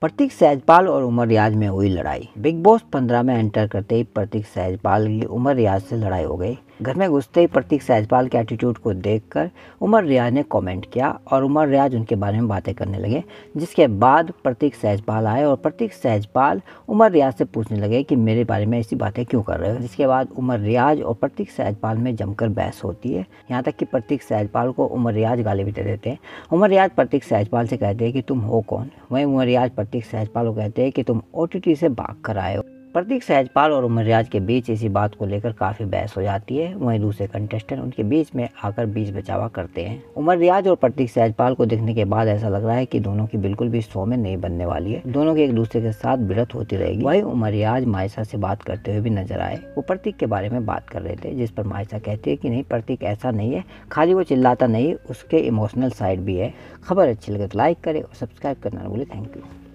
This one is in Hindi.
प्रतीक सहजपाल और उमर रियाज में हुई लड़ाई बिग बॉस पंद्रह में एंटर करते ही प्रतीक सहजपाल की उमर रियाज से लड़ाई हो गई घर में घुसते ही प्रतीक सहजपाल के एटीट्यूड को देखकर उमर रियाज ने कमेंट किया और उमर रियाज उनके बारे में बातें करने लगे जिसके बाद प्रतीक सहजपाल आए और प्रतीक सहजपाल उमर रियाज से पूछने लगे कि मेरे बारे में ऐसी बातें क्यों कर रहे हो जिसके बाद उमर रियाज और प्रतीक सहजपाल में जमकर बहस होती है यहाँ तक कि प्रतीक सहजपाल को उमर रियाज गाली भी दे देते हैं उमर रियाज प्रतीक सहजपाल से कहते हैं कि तुम हो कौन वहीं उमर रियाज प्रतीक सहजपाल को कहते हैं कि तुम ओ से भाग कर आए हो प्रतीक सहजपाल और उमर रियाज के बीच इसी बात को लेकर काफ़ी बहस हो जाती है वहीं दूसरे कंटेस्टेंट उनके बीच में आकर बीच बचावा करते हैं उमर रियाज और प्रतीक सहजपाल को देखने के बाद ऐसा लग रहा है कि दोनों की बिल्कुल भी शो में नहीं बनने वाली है दोनों की एक दूसरे के साथ भिड़त होती रहेगी वही उमर रियाज मायसा से बात करते हुए भी नजर आए वो प्रतीक के बारे में बात कर रहे थे जिस पर मायसा कहती है कि नहीं प्रतीक ऐसा नहीं है खाली वो चिल्लाता नहीं उसके इमोशनल साइड भी है खबर अच्छी लगे तो लाइक करे और सब्सक्राइब करना बोले थैंक यू